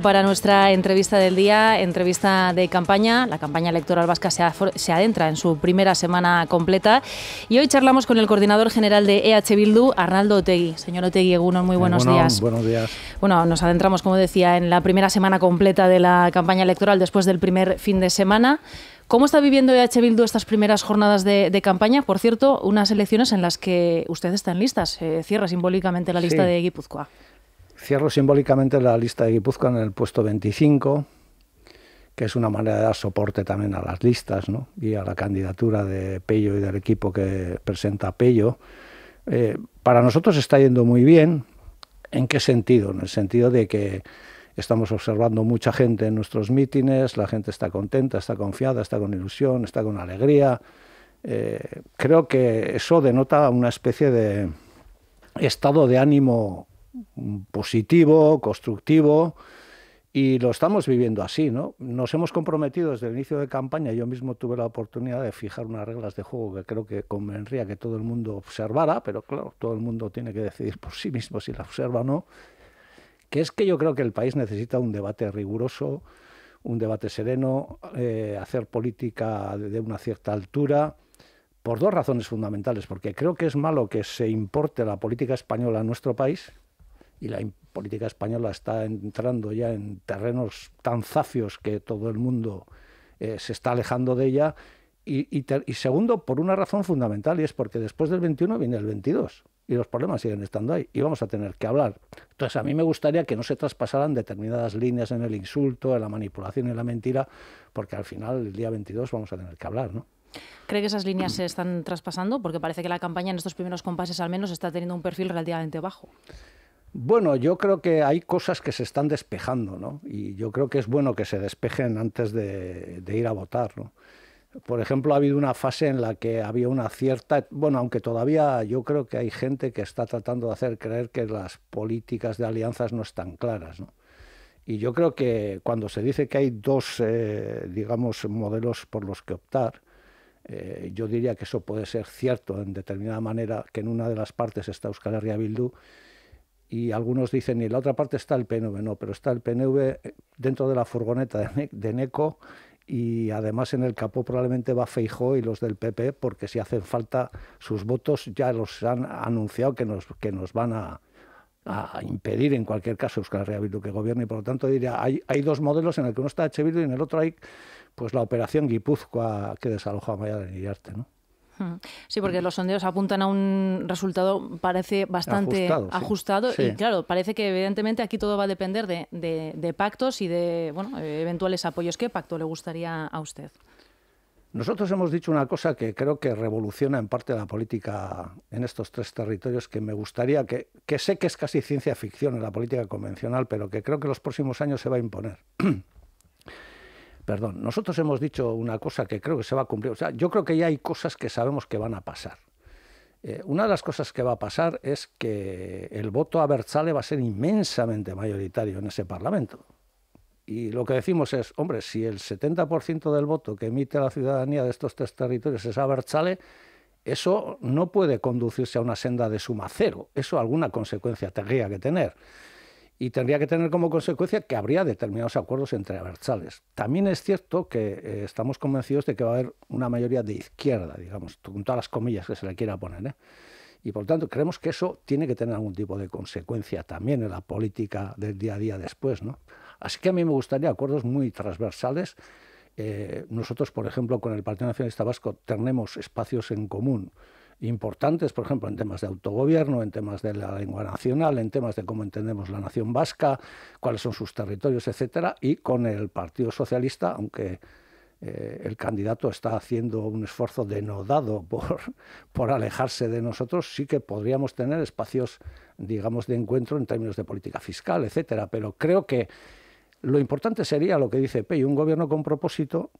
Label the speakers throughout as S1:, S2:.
S1: Para nuestra entrevista del día, entrevista de campaña, la campaña electoral vasca se, adentra en su primera semana completa y hoy charlamos con el coordinador general de EH Bildu, Arnaldo Otegui. Señor Otegui, unos muy buenos días. Buenos días. Bueno, nos adentramos, como decía, en la primera semana completa de la campaña electoral después del primer fin de semana. ¿Cómo está viviendo EH Bildu estas primeras jornadas de, campaña? Por cierto, unas elecciones en las que usted está listas, cierra simbólicamente la lista de Guipúzcoa.
S2: Cierro simbólicamente la lista de Guipúzcoa en el puesto 25, que es una manera de dar soporte también a las listas ¿no? y a la candidatura de Pello y del equipo que presenta Pello. Eh, para nosotros está yendo muy bien. ¿En qué sentido? En el sentido de que estamos observando mucha gente en nuestros mítines, la gente está contenta, está confiada, está con ilusión, está con alegría. Eh, creo que eso denota una especie de estado de ánimo positivo, constructivo, y lo estamos viviendo así, ¿no? Nos hemos comprometido desde el inicio de campaña, yo mismo tuve la oportunidad de fijar unas reglas de juego que creo que convendría que todo el mundo observara, pero claro, todo el mundo tiene que decidir por sí mismo si la observa o no, que es que yo creo que el país necesita un debate riguroso, un debate sereno, eh, hacer política de una cierta altura, por dos razones fundamentales, porque creo que es malo que se importe la política española a nuestro país, y la política española está entrando ya en terrenos tan zafios que todo el mundo eh, se está alejando de ella. Y, segundo, por una razón fundamental, y es porque después del 21 viene el 22 y los problemas siguen estando ahí y vamos a tener que hablar. Entonces, a mí me gustaría que no se traspasaran determinadas líneas en el insulto, en la manipulación y en la mentira, porque al final, el día 22, vamos a tener que hablar, ¿no?
S1: ¿Cree que esas líneas se están traspasando? Porque parece que la campaña en estos primeros compases al menos está teniendo un perfil relativamente bajo.
S2: Bueno, yo creo que hay cosas que se están despejando, ¿no? Y yo creo que es bueno que se despejen antes de, ir a votar, ¿no? Por ejemplo, ha habido una fase en la que había una cierta, bueno, aunque todavía yo creo que hay gente que está tratando de hacer creer que las políticas de alianzas no están claras, ¿no? Y yo creo que cuando se dice que hay dos, eh, digamos, modelos por los que optar, eh, yo diría que eso puede ser cierto en determinada manera, que en una de las partes está Euskal Herria Bildu y algunos dicen, y en la otra parte está el PNV, no, pero está el PNV eh, dentro de la furgoneta de, Neco y además en el capó probablemente va Feijó y los del PP, porque si hacen falta sus votos ya los han anunciado que nos, que nos van a, a impedir en cualquier caso Euskal Herria que gobierne y por lo tanto diría, hay, hay dos modelos, en el que uno está Echevildo y en el otro hay pues la operación Guipúzcoa que desalojó a Maya de Iriarte, ¿no?
S1: Sí, porque los sondeos apuntan a un resultado, parece bastante ajustado. Y claro, parece que evidentemente aquí todo va a depender de, pactos y de bueno, eventuales apoyos. ¿Qué pacto le gustaría a usted?
S2: Nosotros hemos dicho una cosa que creo que revoluciona en parte la política en estos tres territorios, que me gustaría, que, que sé que es casi ciencia ficción en la política convencional, pero que creo que los próximos años se va a imponer. Perdón, nosotros hemos dicho una cosa que creo que se va a cumplir. O sea, yo creo que ya hay cosas que sabemos que van a pasar. Eh, una de las cosas que va a pasar es que el voto a Berzale va a ser inmensamente mayoritario en ese Parlamento. Y lo que decimos es, hombre, si el 70% del voto que emite la ciudadanía de estos tres territorios es a Berzale, eso no puede conducirse a una senda de suma cero. Eso alguna consecuencia tendría que tener y tendría que tener como consecuencia que habría determinados acuerdos entre También es cierto que eh, estamos convencidos de que va a haber una mayoría de izquierda, digamos, con todas las comillas que se le quiera poner. ¿eh? Y por lo tanto, creemos que eso tiene que tener algún tipo de consecuencia también en la política del día a día después. ¿no? Así que a mí me gustaría acuerdos muy transversales. Eh, nosotros, por ejemplo, con el Partido Nacionalista Vasco tenemos espacios en común importantes, por ejemplo, en temas de autogobierno, en temas de la lengua nacional, en temas de cómo entendemos la nación vasca, cuáles son sus territorios, etcétera, y con el Partido Socialista, aunque eh, el candidato está haciendo un esfuerzo denodado por, por alejarse de nosotros, sí que podríamos tener espacios, digamos, de encuentro en términos de política fiscal, etcétera. Pero creo que lo importante sería lo que dice Pey, un gobierno con propósito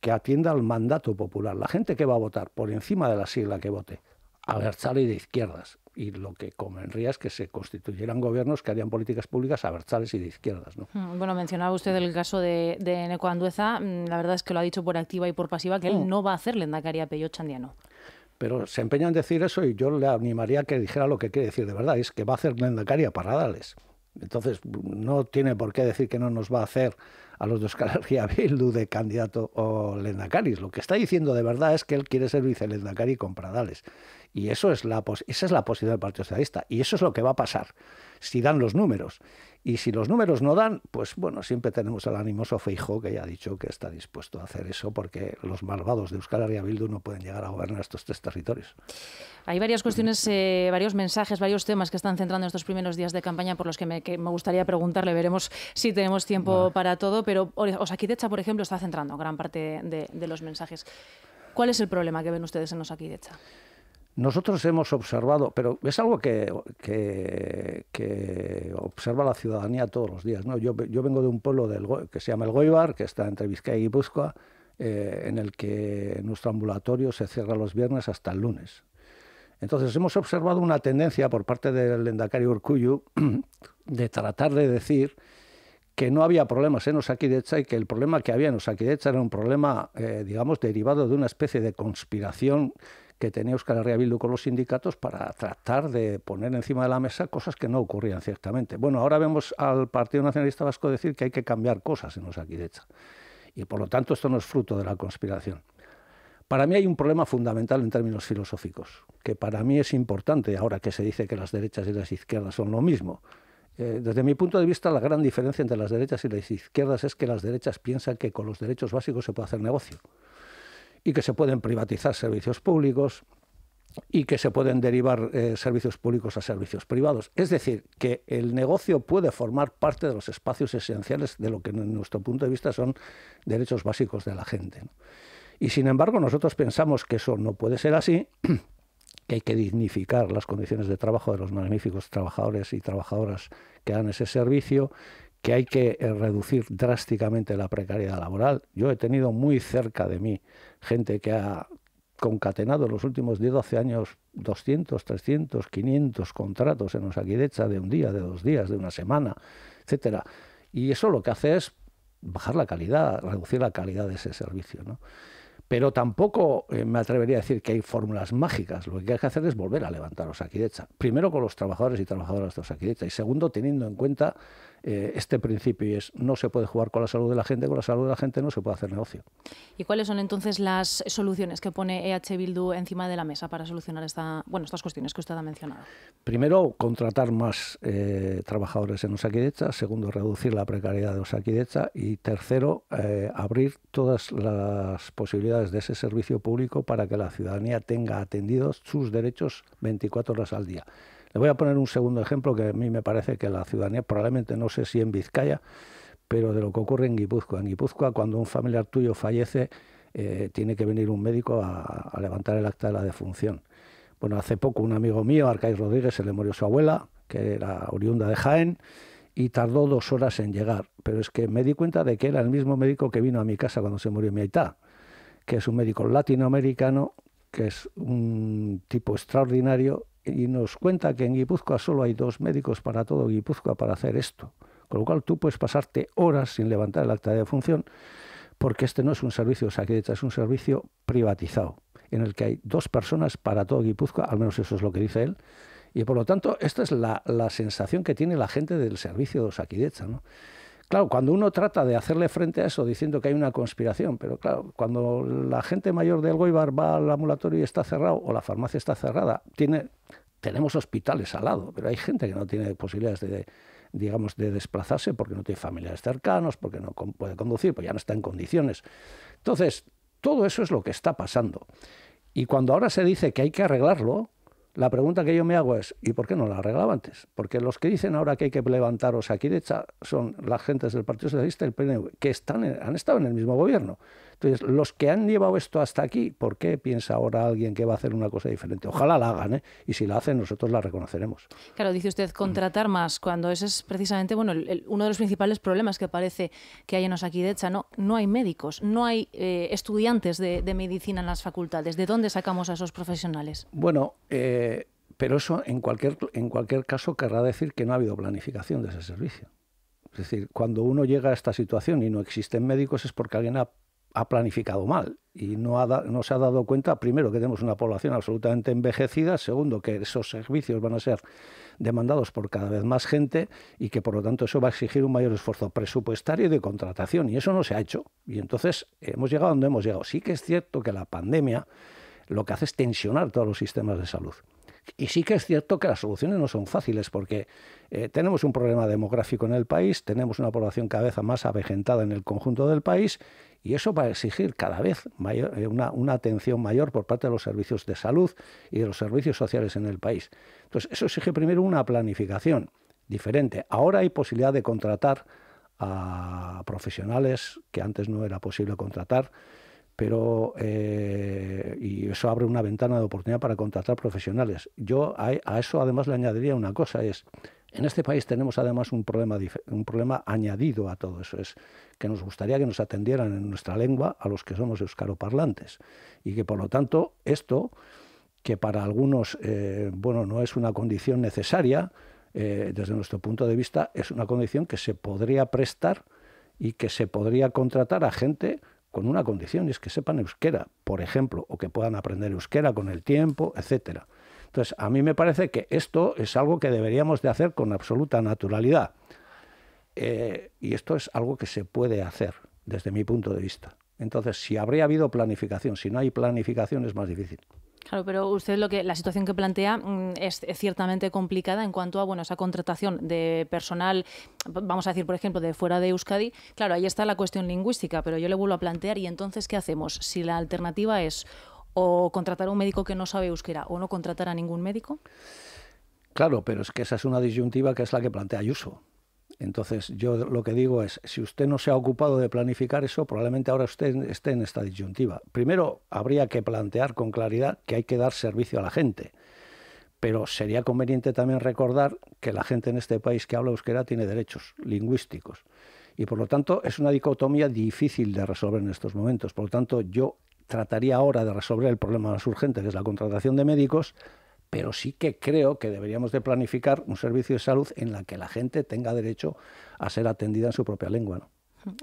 S2: que atienda al mandato popular. La gente que va a votar, por encima de la sigla que vote, abertzale y de izquierdas. Y lo que convendría es que se constituyeran gobiernos que harían políticas públicas abertzales y de izquierdas.
S1: ¿no? Mm, bueno, mencionaba usted el caso de, de Andueza. Mm, la verdad es que lo ha dicho por activa y por pasiva que él mm. no va a hacer lendacaria Peyo Chandiano
S2: pero se empeña en decir eso y yo le animaría a que dijera lo que quiere decir de verdad, es que va a hacer Lendacaria para darles, Entonces, no tiene por qué decir que no nos va a hacer a los dos Euskal de candidato o Lendakaris. Lo que está diciendo de verdad es que él quiere ser Lendakari con Pradales. Y eso es la esa es la posición del Partido Socialista. Y eso es lo que va a pasar si dan los números. Y si los números no dan, pues bueno, siempre tenemos al animoso Feijo que ya ha dicho que está dispuesto a hacer eso porque los malvados de Euskal Herria no pueden llegar a gobernar estos tres territorios.
S1: Hay varias cuestiones, eh, varios mensajes, varios temas que están centrando estos primeros días de campaña por los que me, me gustaría preguntarle. Veremos si tenemos tiempo para todo, pero Osaquidecha por ejemplo, está centrando gran parte de, los mensajes. ¿Cuál es el problema que ven ustedes en Osaquidecha?
S2: Nosotros hemos observado, pero es algo que, observa la ciudadanía todos los días. Yo, vengo de un pueblo que se llama El Goibar, que está entre Vizcaya y Guipúzcoa, eh, en el que nuestro ambulatorio se cierra los viernes hasta el lunes. Entonces hemos observado una tendencia por parte del lendacario Urcuyu de tratar de decir que no había problemas en Osakidecha y que el problema que había en Osakidecha era un problema, eh, digamos, derivado de una especie de conspiración que tenía Euskal Herria con los sindicatos para tratar de poner encima de la mesa cosas que no ocurrían ciertamente. Bueno, ahora vemos al Partido Nacionalista Vasco decir que hay que cambiar cosas en los aquí Osakidecha. Y por lo tanto esto no es fruto de la conspiración. Para mí hay un problema fundamental en términos filosóficos, que para mí es importante ahora que se dice que las derechas y las izquierdas son lo mismo. Eh, desde mi punto de vista, la gran diferencia entre las derechas y las izquierdas es que las derechas piensan que con los derechos básicos se puede hacer negocio y que se pueden privatizar servicios públicos y que se pueden derivar eh, servicios públicos a servicios privados. Es decir, que el negocio puede formar parte de los espacios esenciales de lo que, en nuestro punto de vista, son derechos básicos de la gente. Y sin embargo, nosotros pensamos que eso no puede ser así, que hay que dignificar las condiciones de trabajo de los magníficos trabajadores y trabajadoras que dan ese servicio, que hay que eh, reducir drásticamente la precariedad laboral. Yo he tenido muy cerca de mí gente que ha concatenado en los últimos 10, 12 años 200, 300, 500 contratos en Osaquidecha de un día, de dos días, de una semana, etcétera. Y eso lo que hace es bajar la calidad, reducir la calidad de ese servicio. Pero tampoco eh, me atrevería a decir que hay fórmulas mágicas. Lo que hay que hacer es volver a levantar Osaquidecha. Primero con los trabajadores y trabajadoras de Osaquidecha. Y segundo, teniendo en cuenta eh, este principio y es no se puede jugar con la salud de la gente, con la salud de la gente no se puede hacer negocio.
S1: ¿Y cuáles son entonces las soluciones que pone EH Bildu encima de la mesa para solucionar esta, bueno, estas cuestiones que usted ha mencionado?
S2: Primero, contratar más eh, trabajadores en Osaquidecha. segundo, reducir la precariedad de Osaquidecha. y tercero, eh, abrir todas las posibilidades de ese servicio público para que la ciudadanía tenga atendidos sus derechos 24 horas al día. Le voy a poner un segundo ejemplo que a mí me parece que la ciudadanía, probablemente no sé si en Vizcaya, pero de lo que ocurre en Guipúzcoa. En Guipúzcoa, cuando un familiar tuyo fallece, eh, tiene que venir un médico a, levantar el acta de la defunción. Bueno, hace poco un amigo mío, Arcaiz Rodríguez, se le murió su abuela, que era oriunda de Jaén, y tardó dos horas en llegar. Pero es que me di cuenta de que era el mismo médico que vino a mi casa cuando se murió mi aitá, que es un médico latinoamericano, que es un tipo extraordinario y nos cuenta que en Guipúzcoa solo hay dos médicos para todo Guipúzcoa para hacer esto. Con lo cual tú puedes pasarte horas sin levantar el acta de función porque este no es un servicio osaquidecha, es un servicio privatizado en el que hay dos personas para todo Guipúzcoa, al menos eso es lo que dice él. Y por lo tanto, esta es la, la sensación que tiene la gente del servicio de Osaquidecha. ¿no? Claro, cuando uno trata de hacerle frente a eso diciendo que hay una conspiración, pero claro, cuando la gente mayor del Elgoibar va al ambulatorio y está cerrado o la farmacia está cerrada, tiene, tenemos hospitales al lado, pero hay gente que no tiene posibilidades de, digamos, de desplazarse porque no tiene familiares cercanos, porque no puede conducir, porque ya no está en condiciones. Entonces, todo eso es lo que está pasando. Y cuando ahora se dice que hay que arreglarlo, la pregunta que yo me hago es, ¿y por qué no la arreglaba antes? Porque los que dicen ahora que hay que levantaros aquí de echa son las gentes del Partido Socialista y el PNV, que están han estado en el mismo gobierno. Entonces, los que han llevado esto hasta aquí, ¿por qué piensa ahora alguien que va a hacer una cosa diferente? Ojalá la hagan, ¿eh? y si la hacen, nosotros la reconoceremos.
S1: Claro, dice usted, contratar más, cuando ese es precisamente bueno, uno de los principales problemas que parece que hay en Osakidecha. No, no hay médicos, no hay eh, estudiantes de, medicina en las facultades. ¿De dónde sacamos a esos profesionales?
S2: Bueno, eh, pero eso en cualquier, en cualquier caso querrá decir que no ha habido planificación de ese servicio. Es decir, cuando uno llega a esta situación y no existen médicos es porque alguien ha ha planificado mal y no, se ha dado cuenta, primero, que tenemos una población absolutamente envejecida, segundo, que esos servicios van a ser demandados por cada vez más gente y que por lo tanto eso va a exigir un mayor esfuerzo presupuestario y de contratación y eso no se ha hecho. Y entonces hemos llegado donde hemos llegado. Sí que es cierto que la pandemia lo que hace es tensionar todos los sistemas de salud. Y sí que es cierto que las soluciones no son fáciles porque eh, tenemos un problema demográfico en el país, tenemos una población cada vez más avejentada en el conjunto del país y eso va a exigir cada vez eh, una, una, atención mayor por parte de los servicios de salud y de los servicios sociales en el país. Entonces, eso exige primero una planificación diferente. Ahora hay posibilidad de contratar a profesionales que antes no era posible contratar pero eh, y eso abre una ventana de oportunidad para contratar profesionales. Yo a, eso además le añadiría una cosa es en este país tenemos además un problema un problema añadido a todo eso es que nos gustaría que nos atendieran en nuestra lengua a los que somos euskaroparlantes y que por lo tanto esto que para algunos eh, bueno no es una condición necesaria eh, desde nuestro punto de vista es una condición que se podría prestar y que se podría contratar a gente con una condición, y es que sepan euskera, por ejemplo, o que puedan aprender euskera con el tiempo, etcétera. Entonces, a mí me parece que esto es algo que deberíamos de hacer con absoluta naturalidad. Eh, y esto es algo que se puede hacer desde mi punto de vista. Entonces, si habría habido planificación, si no hay planificación es más difícil.
S1: Claro, pero usted lo que la situación que plantea mm, es, ciertamente complicada en cuanto a bueno esa contratación de personal, vamos a decir por ejemplo de fuera de Euskadi. Claro, ahí está la cuestión lingüística, pero yo le vuelvo a plantear y entonces qué hacemos si la alternativa es o contratar a un médico que no sabe euskera o no contratar a ningún médico.
S2: Claro, pero es que esa es una disyuntiva que es la que plantea Ayuso. Entonces, yo lo que digo es, si usted no se ha ocupado de planificar eso, probablemente ahora usted esté en esta disyuntiva. Primero, habría que plantear con claridad que hay que dar servicio a la gente. Pero sería conveniente también recordar que la gente en este país que habla euskera tiene derechos lingüísticos. Y por lo tanto, es una dicotomía difícil de resolver en estos momentos. Por lo tanto, yo trataría ahora de resolver el problema más urgente, que es la contratación de médicos, pero sí que creo que deberíamos de planificar un servicio de salud en la que la gente tenga derecho a ser atendida en su propia lengua. ¿no?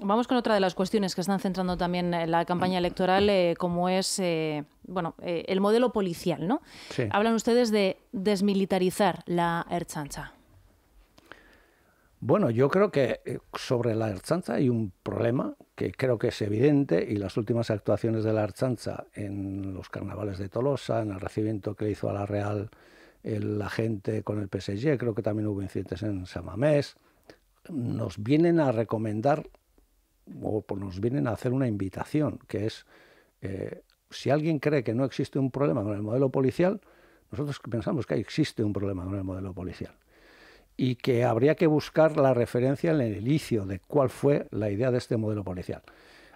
S1: Vamos con otra de las cuestiones que están centrando también eh, la campaña electoral, eh, como es eh, bueno, el modelo policial. ¿no? Hablan ustedes de desmilitarizar la Erchancha.
S2: Bueno, yo creo que eh, sobre la Archanza hay un problema que creo que es evidente y las últimas actuaciones de la Archanza en los carnavales de Tolosa, en el recibimiento que hizo a la Real la gente con el PSG, creo que también hubo incidentes en Samamés, nos vienen a recomendar o nos vienen a hacer una invitación, que es, eh, si alguien cree que no existe un problema con el modelo policial, nosotros pensamos que existe un problema con el modelo policial y que habría que buscar la referencia en el inicio de cuál fue la idea de este modelo policial.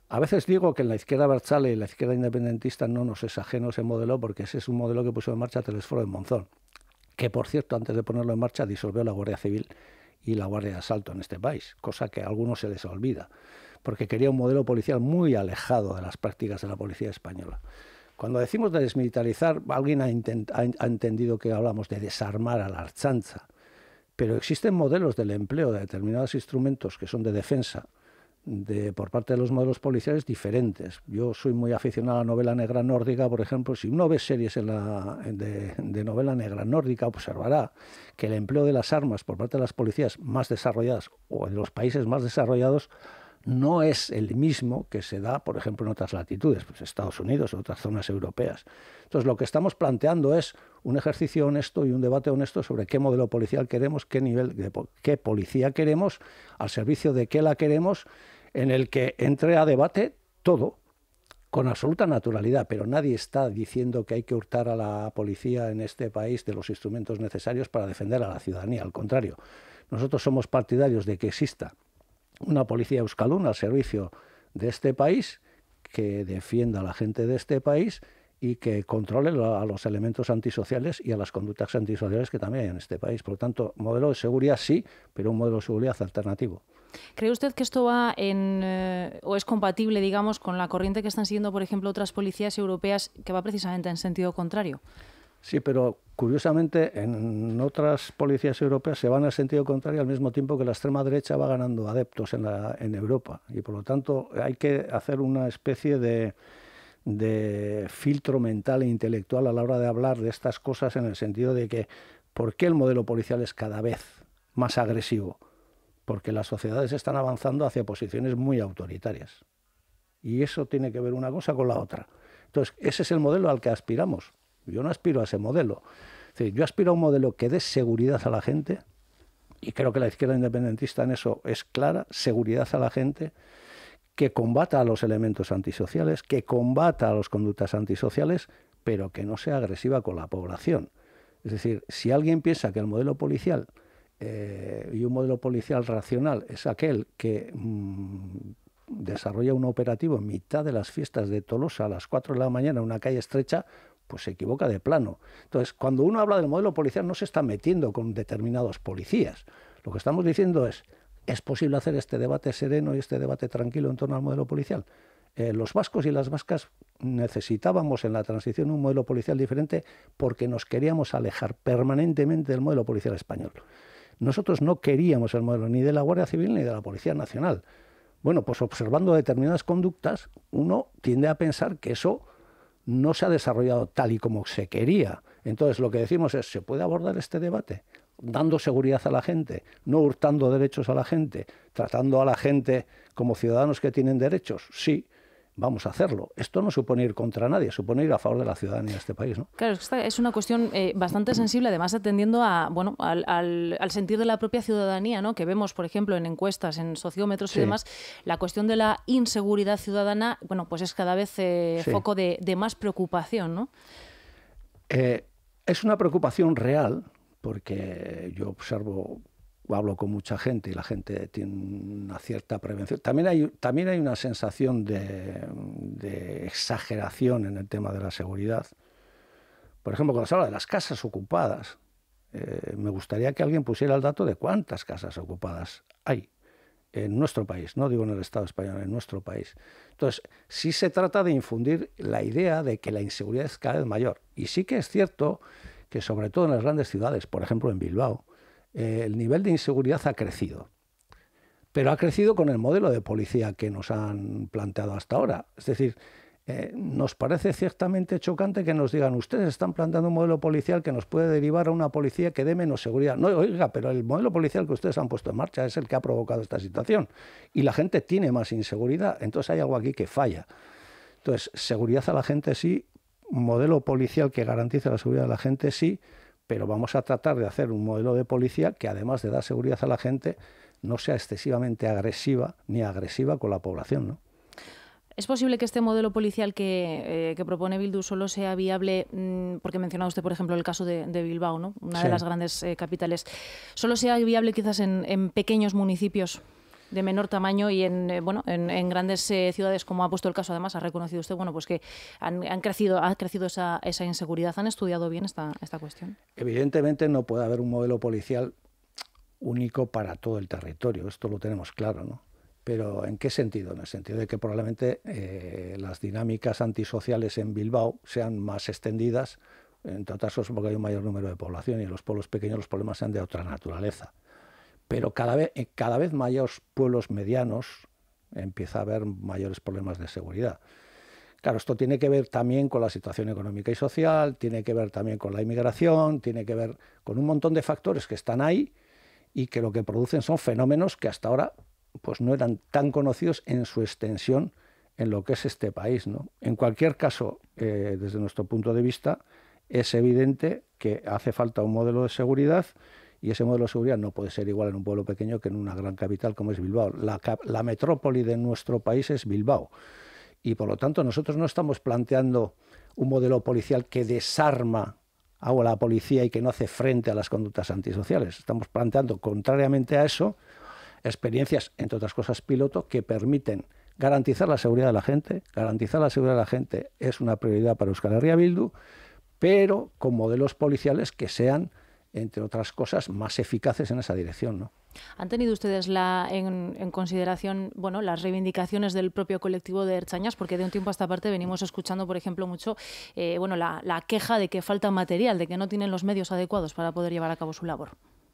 S2: A veces digo que en la izquierda Barchale y la izquierda independentista no nos es ajeno ese modelo porque ese es un modelo que puso en marcha Telesforo de Monzón, que por cierto antes de ponerlo en marcha disolvió la Guardia Civil y la Guardia de Asalto en este país, cosa que a algunos se les olvida, porque quería un modelo policial muy alejado de las prácticas de la policía española. Cuando decimos de desmilitarizar, alguien ha, entendido que hablamos de desarmar a la archanza. Pero existen modelos del empleo de determinados instrumentos que son de defensa por parte de los modelos policiales diferentes. Yo soy muy aficionado a la novela negra nórdica, por ejemplo. Si uno ve series de, de, novela negra nórdica, observará que el empleo de las armas por parte de las policías más desarrolladas o en los países más desarrollados no es el mismo que se da, por ejemplo, en otras latitudes, pues Estados Unidos o otras zonas europeas. Entonces, lo que estamos planteando es un ejercicio honesto y un debate honesto sobre qué modelo policial queremos, qué nivel de qué policía queremos, al servicio de qué la queremos, en el que entre a debate todo con absoluta naturalidad, pero nadie está diciendo que hay que hurtar a la policía en este país de los instrumentos necesarios para defender a la ciudadanía, al contrario. Nosotros somos partidarios de que exista una policía euskaluna al servicio de este país, que defienda a la gente de este país y que controle a los elementos antisociales y a las conductas antisociales que también hay en este país. Por lo tanto, modelo de seguridad sí, pero un modelo de seguridad alternativo.
S1: ¿Cree usted que esto va en eh, o es compatible, digamos, con la corriente que están siguiendo, por ejemplo, otras policías europeas que va precisamente en sentido contrario?
S2: Sí, pero curiosamente en otras policías europeas se van al sentido contrario al mismo tiempo que la extrema derecha va ganando adeptos en, en Europa. Y por lo tanto hay que hacer una especie de, de filtro mental e intelectual a la hora de hablar de estas cosas en el sentido de que ¿por qué el modelo policial es cada vez más agresivo? Porque las sociedades están avanzando hacia posiciones muy autoritarias. Y eso tiene que ver una cosa con la otra. Entonces, ese es el modelo al que aspiramos. Yo no aspiro a ese modelo. yo aspiro a un modelo que dé seguridad a la gente, y creo que la izquierda independentista en eso es clara, seguridad a la gente, que combata a los elementos antisociales, que combata a las conductas antisociales, pero que no sea agresiva con la población. Es decir, si alguien piensa que el modelo policial eh, y un modelo policial racional es aquel que mm, desarrolla un operativo en mitad de las fiestas de Tolosa a las 4 de la mañana en una calle estrecha, pues se equivoca de plano. Entonces, cuando uno habla del modelo policial no se está metiendo con determinados policías. Lo que estamos diciendo es, ¿es posible hacer este debate sereno y este debate tranquilo en torno al modelo policial? Eh, los vascos y las vascas necesitábamos en la transición un modelo policial diferente porque nos queríamos alejar permanentemente del modelo policial español. Nosotros no queríamos el modelo ni de la Guardia Civil ni de la Policía Nacional. Bueno, pues observando determinadas conductas, uno tiende a pensar que eso no se ha desarrollado tal y como se quería. Entonces lo que decimos es, ¿se puede abordar este debate? Dando seguridad a la gente, no hurtando derechos a la gente, tratando a la gente como ciudadanos que tienen derechos, sí, vamos a hacerlo. Esto no supone ir contra nadie, supone ir a favor de la ciudadanía de este país. ¿no?
S1: Claro, es una cuestión eh, bastante sensible, además atendiendo a, bueno, al, al, sentir de la propia ciudadanía, ¿no? que vemos, por ejemplo, en encuestas, en sociómetros y demás, la cuestión de la inseguridad ciudadana, bueno, pues es cada vez eh, foco de, más preocupación. ¿no?
S2: Eh, es una preocupación real, porque yo observo hablo con mucha gente y la gente tiene una cierta prevención. También hay, también hay una sensación de, exageración en el tema de la seguridad. Por ejemplo, cuando se habla de las casas ocupadas, eh, me gustaría que alguien pusiera el dato de cuántas casas ocupadas hay en nuestro país, no digo en el Estado español, en nuestro país. Entonces, sí se trata de infundir la idea de que la inseguridad es cada vez mayor. Y sí que es cierto que sobre todo en las grandes ciudades, por ejemplo en Bilbao, eh, el nivel de inseguridad ha crecido. Pero ha crecido con el modelo de policía que nos han planteado hasta ahora. Es decir, eh, nos parece ciertamente chocante que nos digan, ustedes están planteando un modelo policial que nos puede derivar a una policía que dé menos seguridad. No, oiga, pero el modelo policial que ustedes han puesto en marcha es el que ha provocado esta situación. Y la gente tiene más inseguridad, entonces hay algo aquí que falla. Entonces, seguridad a la gente sí, modelo policial que garantice la seguridad de la gente sí, pero vamos a tratar de hacer un modelo de policía que además de dar seguridad a la gente, no sea excesivamente agresiva ni agresiva con la población. ¿no?
S1: ¿Es posible que este modelo policial que, eh, propone Bildu solo sea viable, mm, porque mencionaba usted, por ejemplo, el caso de, Bilbao, ¿no? una de las grandes eh, capitales, solo sea viable quizás en pequeños municipios? de menor tamaño y en, eh, bueno, en, grandes eh, ciudades, como ha puesto el caso, además ha reconocido usted, bueno, pues que han, crecido, ha crecido esa, esa, inseguridad. ¿Han estudiado bien esta, esta cuestión?
S2: Evidentemente no puede haber un modelo policial único para todo el territorio, esto lo tenemos claro, ¿no? Pero ¿en qué sentido? En el sentido de que probablemente eh, las dinámicas antisociales en Bilbao sean más extendidas, en otras cosas porque hay un mayor número de población y en los pueblos pequeños los problemas sean de otra naturaleza. Pero cada vez, eh, cada vez mayores pueblos medianos empieza a haber mayores problemas de seguridad. Claro, esto tiene que ver también con la situación económica y social, tiene que ver también con la inmigración, tiene que ver con un montón de factores que están ahí y que lo que producen son fenómenos que hasta ahora pues no eran tan conocidos en su extensión en lo que es este país. ¿no? En cualquier caso, eh, desde nuestro punto de vista, es evidente que hace falta un modelo de seguridad y ese modelo de seguridad no puede ser igual en un pueblo pequeño que en una gran capital como es Bilbao. La, metrópoli de nuestro país es Bilbao. Y por lo tanto nosotros no estamos planteando un modelo policial que desarma a la policía y que no hace frente a las conductas antisociales. Estamos planteando, contrariamente a eso, experiencias, entre otras cosas, piloto, que permiten garantizar la seguridad de la gente. Garantizar la seguridad de la gente es una prioridad para Euskal Herria Bildu, pero con modelos policiales que sean entre otras cosas, más eficaces en esa dirección. ¿no?
S1: ¿Han tenido ustedes la, en, consideración bueno, las reivindicaciones del propio colectivo de Erchañas? Porque de un tiempo a esta parte venimos escuchando, por ejemplo, mucho eh, bueno, la, queja de que falta material, de que no tienen los medios adecuados para poder llevar a cabo su labor.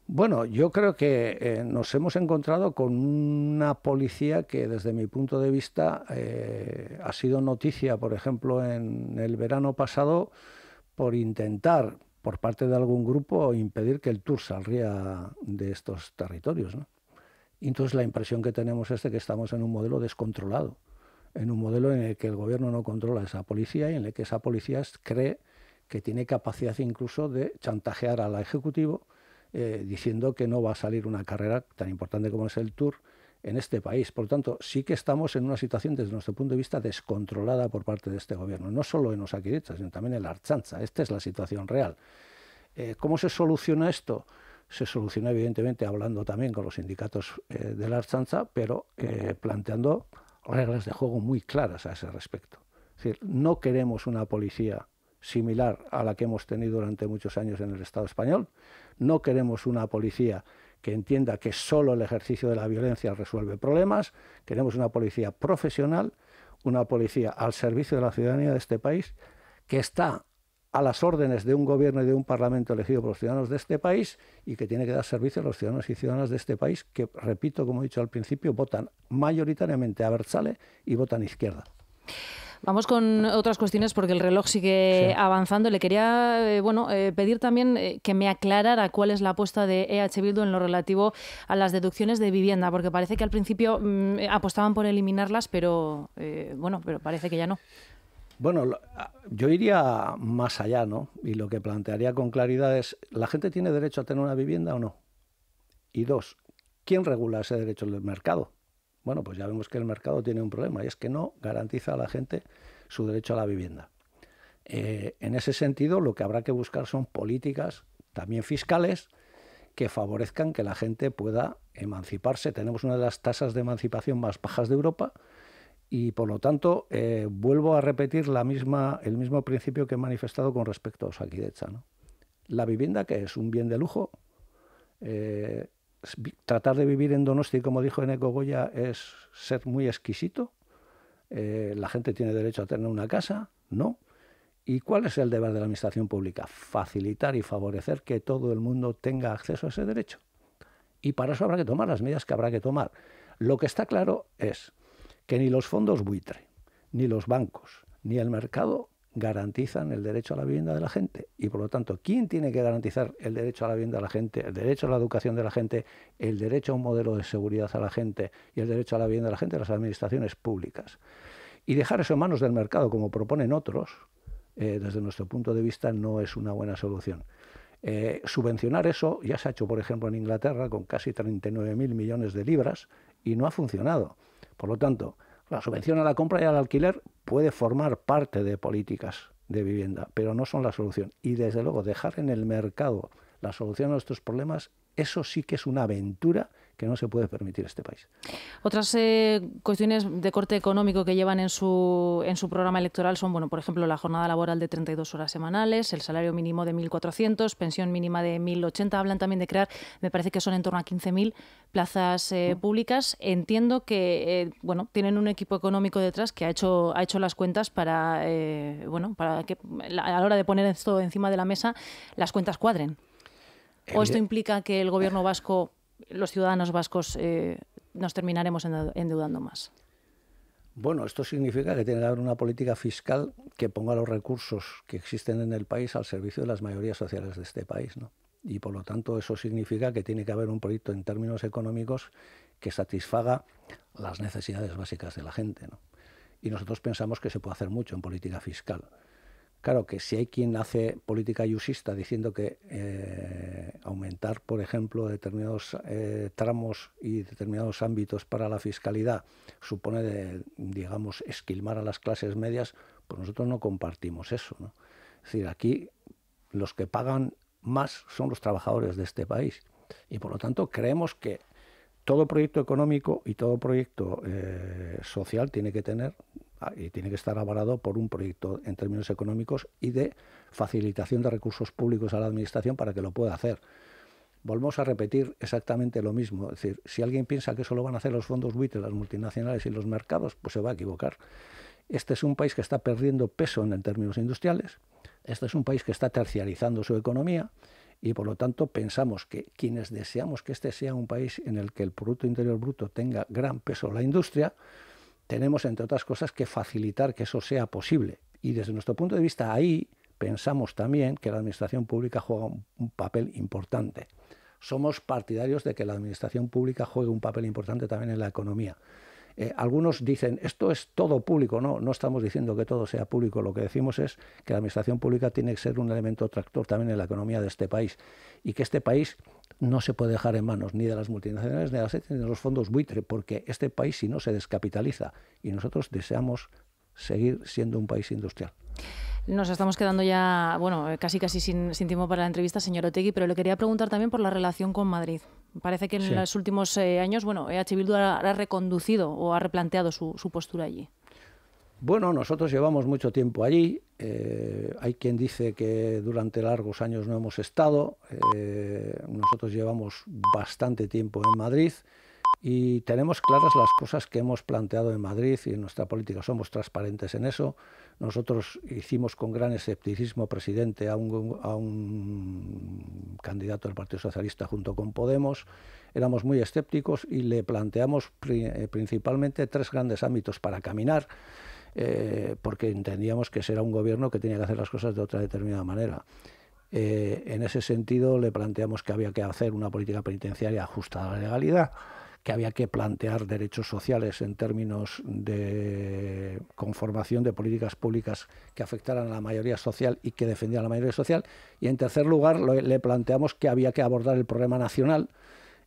S2: Bueno, yo creo que eh, nos hemos encontrado con una policía que desde mi punto de vista eh, ha sido noticia, por ejemplo, en el verano pasado por intentar por parte de algún grupo impedir que el Tour saldría de estos territorios. ¿no? Y entonces la impresión que tenemos es de que estamos en un modelo descontrolado, en un modelo en el que el gobierno no controla a esa policía y en el que esa policía cree que tiene capacidad incluso de chantajear al Ejecutivo eh, diciendo que no va a salir una carrera tan importante como es el Tour en este país. Por lo tanto, sí que estamos en una situación desde nuestro punto de vista descontrolada por parte de este gobierno, no solo en Osaquirecha, sino también en la Archanza. Esta es la situación real. Eh, ¿Cómo se soluciona esto? Se soluciona evidentemente hablando también con los sindicatos eh, de la Archanza, pero eh, planteando reglas de juego muy claras a ese respecto. Es decir, no queremos una policía similar a la que hemos tenido durante muchos años en el Estado español, no queremos una policía que entienda que solo el ejercicio de la violencia resuelve problemas. Queremos una policía profesional, una policía al servicio de la ciudadanía de este país, que está a las órdenes de un gobierno y de un parlamento elegido por los ciudadanos de este país y que tiene que dar servicio a los ciudadanos y ciudadanas de este país que, repito, como he dicho al principio, votan mayoritariamente a Berzale y votan izquierda.
S1: Vamos con otras cuestiones porque el reloj sigue avanzando. Le quería eh, bueno, eh, pedir también eh, que me aclarara cuál es la apuesta de EH Bildu en lo relativo a las deducciones de vivienda, porque parece que al principio mm, apostaban por eliminarlas, pero bueno, pero parece que ya no.
S2: Bueno, yo iría más allá, ¿no? Y lo que plantearía con claridad es, ¿la gente tiene derecho a tener una vivienda o no? Y dos, ¿quién regula ese derecho en el mercado? bueno, pues ya vemos que el mercado tiene un problema y es que no garantiza a la gente su derecho a la vivienda. Eh, en ese sentido, lo que habrá que buscar son políticas también fiscales que favorezcan que la gente pueda emanciparse. Tenemos una de las tasas de emancipación más bajas de Europa y, por lo tanto, eh, vuelvo a repetir la misma, el mismo principio que he manifestado con respecto a Osakidecha. ¿no? La vivienda, que es un bien de lujo, eh, tratar de vivir en Donosti, como dijo Eneco Goya, es ser muy exquisito. Eh, la gente tiene derecho a tener una casa, ¿no? ¿Y cuál es el deber de la administración pública? Facilitar y favorecer que todo el mundo tenga acceso a ese derecho. Y para eso habrá que tomar las medidas que habrá que tomar. Lo que está claro es que ni los fondos buitre, ni los bancos, ni el mercado garantizan el derecho a la vivienda de la gente. Y por lo tanto, ¿quién tiene que garantizar el derecho a la vivienda de la gente, el derecho a la educación de la gente, el derecho a un modelo de seguridad a la gente y el derecho a la vivienda de la gente? Las administraciones públicas. Y dejar eso en manos del mercado, como proponen otros, eh, desde nuestro punto de vista no es una buena solución. Eh, subvencionar eso ya se ha hecho, por ejemplo, en Inglaterra con casi 39.000 millones de libras y no ha funcionado. Por lo tanto, la subvención a la compra y al alquiler puede formar parte de políticas de vivienda, pero no son la solución. Y desde luego dejar en el mercado la solución a nuestros problemas, eso sí que es una aventura que no se puede permitir este país.
S1: Otras eh, cuestiones de corte económico que llevan en su, en su programa electoral son, bueno, por ejemplo, la jornada laboral de 32 horas semanales, el salario mínimo de 1.400, pensión mínima de 1.080. Hablan también de crear, me parece que son en torno a 15.000 plazas eh, mm. públicas. Entiendo que, eh, bueno, tienen un equipo económico detrás que ha hecho, ha hecho las cuentas para, bueno, para que a la hora de poner esto encima de la mesa, las cuentas cuadren. ¿O esto implica que el gobierno vasco los ciudadanos vascos eh, nos terminaremos endeudando más?
S2: Bueno, esto significa que tiene que haber una política fiscal que ponga los recursos que existen en el país al servicio de las mayorías sociales de este país, Y por lo tanto eso significa que tiene que haber un proyecto en términos económicos que satisfaga las necesidades básicas de la gente, Y nosotros pensamos que se puede hacer mucho en política fiscal. Claro que si hay quien hace política yusista diciendo que eh, aumentar, por ejemplo, determinados eh, tramos y determinados ámbitos para la fiscalidad supone, digamos, esquilmar a las clases medias, pues nosotros no compartimos eso. Es decir, aquí los que pagan más son los trabajadores de este país y por lo tanto creemos que todo proyecto económico y todo proyecto eh, social tiene que tener Ah, y tiene que estar avalado por un proyecto en términos económicos y de facilitación de recursos públicos a la administración para que lo pueda hacer. Volvemos a repetir exactamente lo mismo. Es decir, si alguien piensa que eso lo van a hacer los fondos buitres, las multinacionales y los mercados, pues se va a equivocar. Este es un país que está perdiendo peso en términos industriales. Este es un país que está terciarizando su economía y por lo tanto pensamos que quienes deseamos que este sea un país en el que el Producto Interior Bruto tenga gran peso la industria, tenemos, entre otras cosas, que facilitar que eso sea posible. Y desde nuestro punto de vista, ahí pensamos también que la Administración Pública juega un, papel importante. Somos partidarios de que la Administración Pública juegue un papel importante también en la economía. Eh, algunos dicen, esto es todo público. No, no estamos diciendo que todo sea público. Lo que decimos es que la Administración Pública tiene que ser un elemento tractor también en la economía de este país y que este país no se puede dejar en manos ni de las multinacionales, ni de e e, ni de los fondos buitre, porque este país si no se descapitaliza y nosotros deseamos seguir siendo un país industrial.
S1: Nos estamos quedando ya, bueno, casi casi sin, tiempo para la entrevista, señor Otegui, pero le quería preguntar también por la relación con Madrid. Parece que en los últimos eh, años, bueno, EH Bildu ha, reconducido o ha replanteado su, su postura allí.
S2: Bueno, nosotros llevamos mucho tiempo allí. Eh, hay quien dice que durante largos años no hemos estado. Eh, nosotros llevamos bastante tiempo en Madrid y tenemos claras las cosas que hemos planteado en Madrid y en nuestra política. Somos transparentes en eso. Nosotros hicimos con gran escepticismo presidente a un, candidato del Partido Socialista junto con Podemos. Éramos muy escépticos y le planteamos eh, principalmente tres grandes ámbitos para caminar. Eh, porque entendíamos que era un gobierno que tenía que hacer las cosas de otra determinada manera. Eh, en ese sentido, le planteamos que había que hacer una política penitenciaria justa a la legalidad, que había que plantear derechos sociales en términos de conformación de políticas públicas que afectaran a la mayoría social y que defendieran a la mayoría social. Y en tercer lugar, le planteamos que había que abordar el problema nacional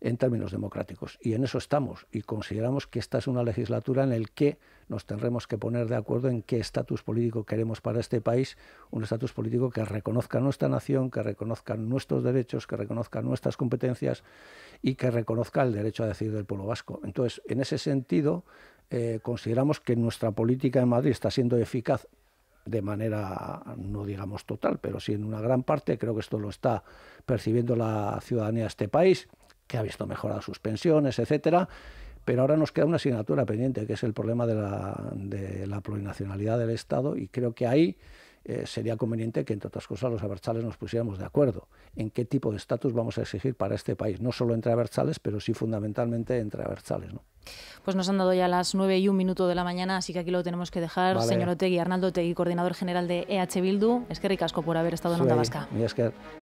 S2: en términos democráticos. Y en eso estamos. Y consideramos que esta es una legislatura en la que nos tendremos que poner de acuerdo en qué estatus político queremos para este país, un estatus político que reconozca nuestra nación, que reconozca nuestros derechos, que reconozca nuestras competencias y que reconozca el derecho a decidir del pueblo vasco. Entonces, en ese sentido, eh, consideramos que nuestra política en Madrid está siendo eficaz de manera, no digamos total, pero sí en una gran parte. Creo que esto lo está percibiendo la ciudadanía de este país, que ha visto mejoradas sus pensiones, etcétera. Pero ahora nos queda una asignatura pendiente, que es el problema de la, de la plurinacionalidad del Estado, y creo que ahí eh, sería conveniente que, entre otras cosas, los abertzales nos pusiéramos de acuerdo en qué tipo de estatus vamos a exigir para este país, no solo entre abertzales, pero sí fundamentalmente entre abertzales. ¿no?
S1: Pues nos han dado ya las nueve y un minuto de la mañana, así que aquí lo tenemos que dejar. Señor Otegui, Arnaldo Otegui, coordinador general de EH Bildu, es que ricasco por haber estado en Onda Vasca.